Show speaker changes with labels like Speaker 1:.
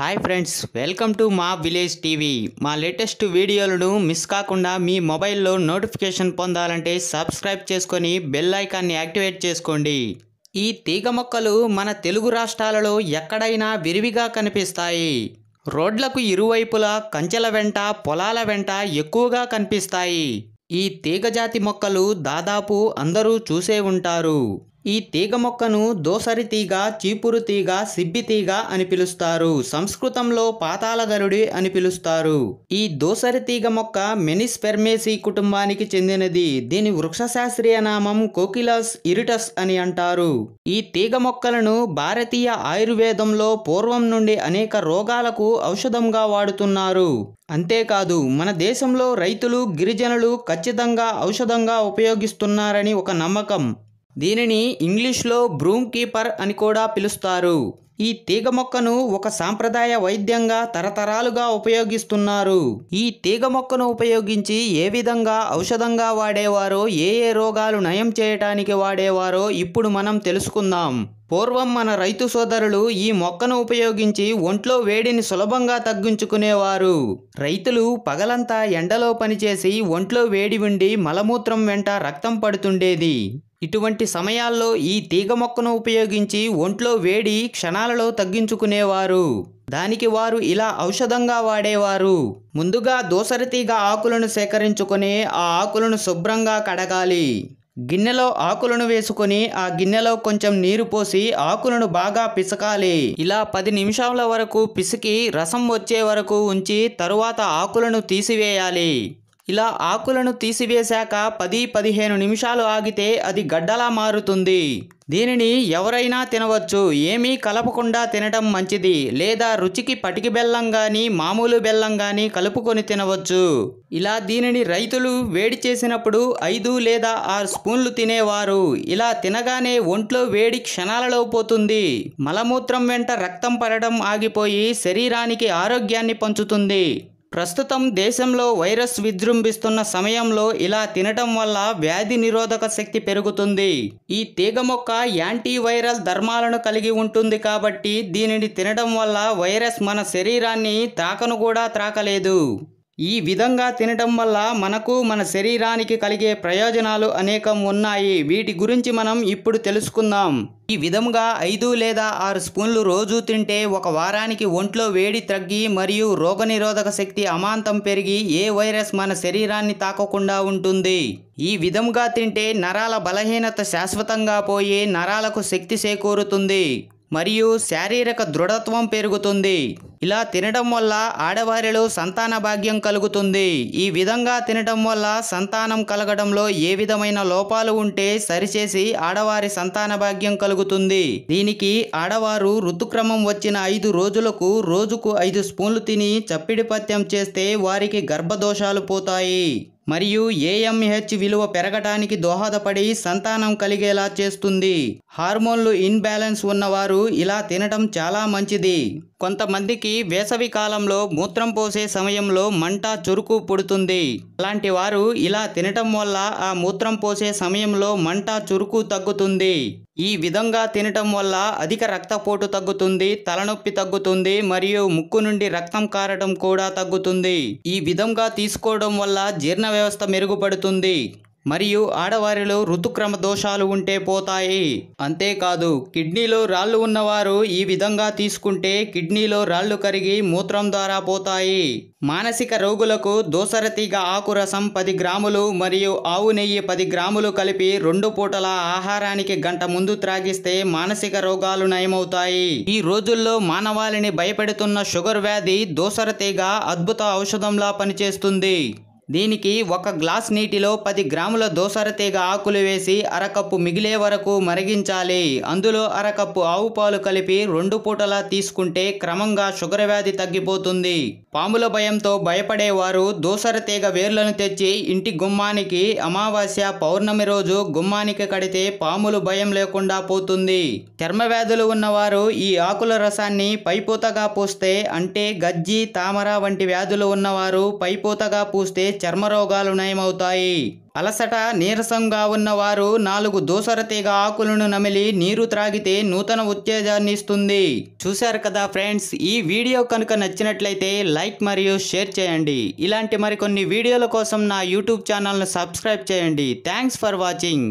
Speaker 1: hi friends welcome to మా village TV మా latest వీడియోలను మిస్ కాకుండా మీ మొబైల్లో నోటిఫికేషన్ పొందాలంటే సబ్స్క్రైబ్ చేసుకొని బెల్ ఐకాన్ని యాక్టివేట్ చేసుకోండి ఈ తీగ మొక్కలు మన తెలుగు రాష్ట్రాలలో ఎక్కడైనా విరివిగా కనిపిస్తాయి రోడ్లకు ఇరువైపులా కంచెల వెంట పొలాల వెంట ఎక్కువగా కనిపిస్తాయి ఈ తీగజాతి మొక్కలు దాదాపు అందరూ చూసే ఉంటారు ఈ తీగ మొక్కను దోసరి తీగ చీపురు తీగ సిబ్బి తీగ అని పిలుస్తారు సంస్కృతంలో పాతాళగరుడి అని పిలుస్తారు ఈ దోసరి తీగ మొక్క మెనిస్పెర్మేసి కుటుంబానికి చెందినది దీని వృక్షశాస్త్రీయ నామం కోకిలస్ ఇరిటస్ అని అంటారు ఈ తీగ మొక్కలను భారతీయ ఆయుర్వేదంలో పూర్వం నుండి అనేక రోగాలకు ఔషధంగా వాడుతున్నారు అంతేకాదు మన దేశంలో రైతులు గిరిజనులు ఖచ్చితంగా ఔషధంగా ఉపయోగిస్తున్నారని ఒక నమ్మకం దీనిని ఇంగ్లీష్లో బ్రూమ్ కీపర్ అని కూడా పిలుస్తారు ఈ తీగ మొక్కను ఒక సాంప్రదాయ వైద్యంగా తరతరాలుగా ఉపయోగిస్తున్నారు ఈ తీగ మొక్కను ఉపయోగించి ఏ విధంగా ఔషధంగా వాడేవారో ఏ ఏ రోగాలు నయం చేయటానికి వాడేవారో ఇప్పుడు మనం తెలుసుకుందాం పూర్వం మన రైతు సోదరులు ఈ మొక్కను ఉపయోగించి ఒంట్లో వేడిని సులభంగా తగ్గించుకునేవారు రైతులు పగలంతా ఎండలో పనిచేసి ఒంట్లో వేడి ఉండి మలమూత్రం వెంట రక్తం పడుతుండేది ఇటువంటి సమయాల్లో ఈ తీగ మొక్కను ఉపయోగించి ఒంట్లో వేడి క్షణాలలో తగ్గించుకునేవారు దానికి వారు ఇలా ఔషధంగా వాడేవారు ముందుగా దోసరి తీగ ఆకులను సేకరించుకొని ఆ ఆకులను శుభ్రంగా కడగాలి గిన్నెలో ఆకులను వేసుకొని ఆ గిన్నెలో కొంచెం నీరు పోసి ఆకులను బాగా పిసకాలి ఇలా పది నిమిషాల వరకు పిసికి రసం వచ్చే వరకు ఉంచి తరువాత ఆకులను తీసివేయాలి ఇలా ఆకులను తీసివేశాక పది పదిహేను నిమిషాలు ఆగితే అది గడ్డలా మారుతుంది దీనిని ఎవరైనా తినవచ్చు ఏమీ కలపకుండా తినడం మంచిది లేదా రుచికి పటికి బెల్లం కానీ మామూలు బెల్లం కానీ కలుపుకొని తినవచ్చు ఇలా దీనిని రైతులు వేడి చేసినప్పుడు ఐదు లేదా ఆరు స్పూన్లు తినేవారు ఇలా తినగానే ఒంట్లో వేడి క్షణాలలో పోతుంది మలమూత్రం వెంట రక్తం పడడం ఆగిపోయి శరీరానికి ఆరోగ్యాన్ని పంచుతుంది ప్రస్తుతం దేశంలో వైరస్ విజృంభిస్తున్న సమయంలో ఇలా తినటం వల్ల వ్యాధి నిరోధక శక్తి పెరుగుతుంది ఈ తీగ మొక్క యాంటీవైరల్ ధర్మాలను కలిగి ఉంటుంది కాబట్టి దీనిని తినడం వల్ల వైరస్ మన శరీరాన్ని తాకను కూడా త్రాకలేదు ఈ విధంగా తినటం వల్ల మనకు మన శరీరానికి కలిగే ప్రయోజనాలు అనేకం ఉన్నాయి వీటి గురించి మనం ఇప్పుడు తెలుసుకుందాం ఈ విధంగా ఐదు లేదా ఆరు స్పూన్లు రోజు తింటే ఒక వారానికి ఒంట్లో వేడి తగ్గి మరియు రోగనిరోధక శక్తి అమాంతం పెరిగి ఏ వైరస్ మన శరీరాన్ని తాకకుండా ఉంటుంది ఈ విధంగా తింటే నరాల బలహీనత శాశ్వతంగా పోయి నరాలకు శక్తి చేకూరుతుంది మరియు శారీరక దృఢత్వం పెరుగుతుంది ఇలా తినడం వల్ల ఆడవారిలో సంతాన భాగ్యం కలుగుతుంది ఈ విధంగా తినడం వల్ల సంతానం కలగడంలో ఏ విధమైన లోపాలు ఉంటే సరిచేసి ఆడవారి సంతాన భాగ్యం కలుగుతుంది దీనికి ఆడవారు ఋతుక్రమం వచ్చిన ఐదు రోజులకు రోజుకు ఐదు స్పూన్లు తిని చప్పిడి పత్యం చేస్తే వారికి గర్భదోషాలు పోతాయి మరియు ఏఎంహెచ్ విలువ పెరగటానికి దోహదపడి సంతానం కలిగేలా చేస్తుంది హార్మోన్లు ఇన్బ్యాలెన్స్ ఉన్నవారు ఇలా తినడం చాలా మంచిది కొంతమందికి వేసవి కాలంలో మూత్రం పోసే సమయంలో మంట చురుకు పుడుతుంది అలాంటి వారు ఇలా తినటం వల్ల ఆ మూత్రం పోసే సమయంలో మంట చురుకు తగ్గుతుంది ఈ విధంగా తినటం వల్ల అధిక రక్తపోటు తగ్గుతుంది తలనొప్పి తగ్గుతుంది మరియు ముక్కు నుండి రక్తం కారడం కూడా తగ్గుతుంది ఈ విధంగా తీసుకోవడం వల్ల జీర్ణ వ్యవస్థ మెరుగుపడుతుంది మరియు ఆడవారిలో ఋతుక్రమ దోషాలు ఉంటే పోతాయి అంతేకాదు కిడ్నీలో రాళ్ళు ఉన్నవారు ఈ విధంగా తీసుకుంటే కిడ్నీలో రాళ్ళు కరిగి మూత్రం ద్వారా పోతాయి మానసిక రోగులకు దోసరతీగ ఆకురసం పది గ్రాములు మరియు ఆవు నెయ్యి పది గ్రాములు కలిపి రెండు పూటల ఆహారానికి గంట ముందు త్రాగిస్తే మానసిక రోగాలు నయమవుతాయి ఈ రోజుల్లో మానవాళిని భయపెడుతున్న షుగర్ వ్యాధి దోసరతీగ అద్భుత ఔషధంలా పనిచేస్తుంది దీనికి ఒక గ్లాస్ నీటిలో పది గ్రాముల దోసర తీగ ఆకులు వేసి అరకప్పు మిగిలే వరకు మరిగించాలి అందులో అరకప్పు ఆవు పాలు కలిపి రెండు పూటలా తీసుకుంటే క్రమంగా షుగర్ వ్యాధి తగ్గిపోతుంది పాముల భయంతో భయపడేవారు దోసర తీగ వేర్లను తెచ్చి ఇంటి గుమ్మానికి అమావాస్య పౌర్ణమి రోజు గుమ్మానికి కడితే పాములు భయం లేకుండా పోతుంది చర్మ వ్యాధులు ఉన్నవారు ఈ ఆకుల రసాన్ని పైపూతగా పూస్తే అంటే గజ్జి తామర వంటి వ్యాధులు ఉన్నవారు పైపూతగా పూస్తే చర్మ రోగాలు నయమవుతాయి అలసట నీరసంగా ఉన్నవారు నాలుగు తీగ ఆకులను నమిలి నీరు త్రాగితే నూతన ఉత్తేజాన్ని ఇస్తుంది చూశారు కదా ఫ్రెండ్స్ ఈ వీడియో కనుక నచ్చినట్లయితే లైక్ మరియు షేర్ చేయండి ఇలాంటి మరికొన్ని వీడియోల కోసం నా యూట్యూబ్ ఛానల్ను సబ్స్క్రైబ్ చేయండి థ్యాంక్స్ ఫర్ వాచింగ్